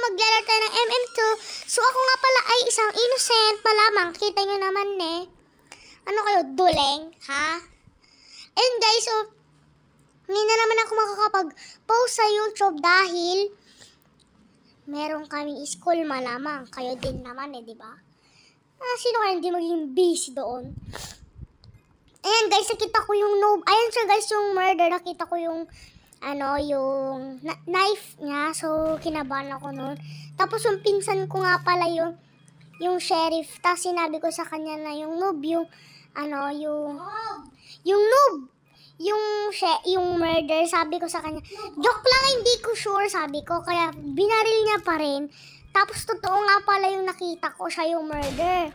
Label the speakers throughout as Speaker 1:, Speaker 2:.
Speaker 1: maglaro tayo ng MM2. So, ako nga pala ay isang innocent pa lamang. Kita nyo naman ne. Ano kayo, duleng? Ha? And guys, so, hindi na naman ako makakapag-post sa YouTube dahil meron kaming school malamang. Kayo din naman eh, di ba? Ah, sino kaya hindi maging busy doon? Ayan guys, nakita ko yung noob. Ayan siya guys, yung murder. Nakita ko yung ano, yung na- knife niya. So, kinabahan ako noon. Tapos, yung pinsan ko nga pala yung, yung sheriff. Tapos, sinabi ko sa kanya na yung noob, yung, ano, yung, yung noob. Yung, she, yung murder, sabi ko sa kanya, joke lang, hindi ko sure, sabi ko. Kaya, binaril niya pa rin. Tapos, totoo nga pala yung nakita ko, siya yung murder.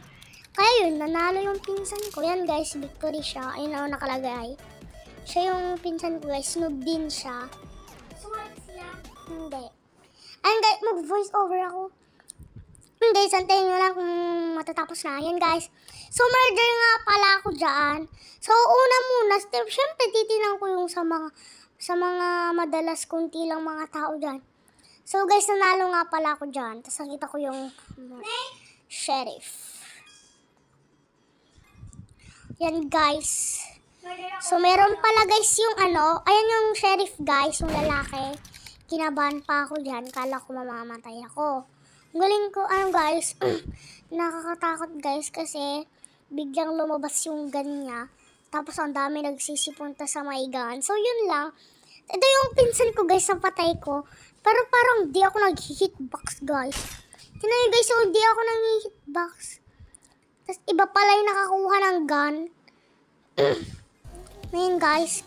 Speaker 1: Kaya yun, nanalo yung pinsan ko. Yan guys, victory siya. Ayun na ano, nakalagay. Siya yung pinsan ko snoob din siya. Swords siya? Hindi. Ayun guys, mag-voice over ako. Hindi, hmm, santayin nyo lang kung matatapos na. Ayan guys. So, murder nga pala ako dyan. So, una muna, syempre titinan ko yung sa mga sa mga madalas kunti lang mga tao dyan. So guys, nanalo nga pala ako dyan. Tapos nakita ko yung sheriff. Yan guys. So, meron pala guys yung ano, ayan yung sheriff guys, yung lalaki. Kinabahan pa ako dyan, kala ko mamamatay ako. Ang galing ko, ano guys, nakakatakot guys kasi biglang lumabas yung gun niya. Tapos ang dami nagsisipunta sa may gun. So, yun lang. Ito yung pinsan ko guys sa patay ko. Pero parang di ako nag-hitbox guys. Tinan nyo guys, so oh, di ako nag-hitbox. Tapos iba pala yung nakakuha ng gun. Ngayon guys,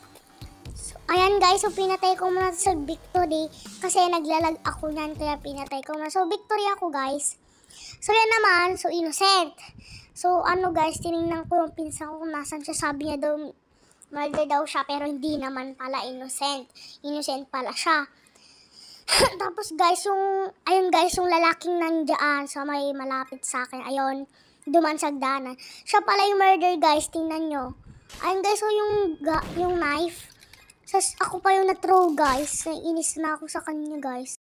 Speaker 1: so, ayan guys, so pinatay ko muna sa victory kasi naglalag ako nyan kaya pinatay ko muna. So victory ako guys. So yan naman, so innocent. So ano guys, tiningnan ko yung pinsan ko kung nasan siya. Sabi niya daw, murder daw siya pero hindi naman pala innocent. Innocent pala siya. Tapos guys, yung, ayun guys, yung lalaking nandiyan sa so may malapit sa akin, ayun, duman sa danan. Siya pala yung murder guys, tingnan nyo. Ayun guys, so yung, yung knife. Sas, ako pa yung na-throw guys. Naiinis na ako sa kanya guys.